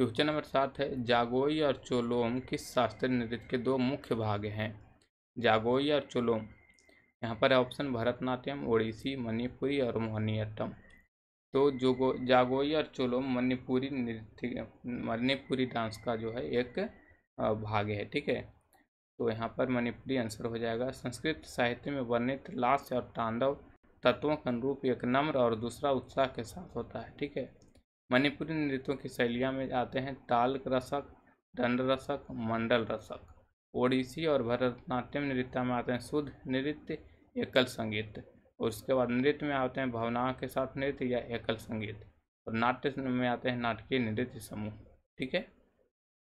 question number सात है जागोई और चोलोम किस शास्त्रीय नृत्य के दो मुख्य भाग हैं जागोई और चोलोम यहाँ पर ऑप्शन भरतनाट्यम ओडिसी मणिपुरी और मोहिनीअट्टम तो जोगो जागोई और चोलोम मणिपुरी नृत्य मणिपुरी डांस का जो है एक भाग है ठीक है तो यहाँ पर मणिपुरी आंसर हो जाएगा संस्कृत साहित्य में वर्णित लाश और तांडव तत्वों के अनुरूप एक नम्र और दूसरा उत्साह के साथ होता है ठीक है मणिपुरी नृत्यों की शैलियाँ में आते हैं ताल रसक दंड रसक मंडल रसक ओडिसी और भरतनाट्यम नृत्य में आते हैं शुद्ध नृत्य एकल संगीत और उसके बाद नृत्य में आते हैं भावनाओं के साथ नृत्य या एकल संगीत और नाट्य में आते हैं नाटकीय नृत्य समूह ठीक है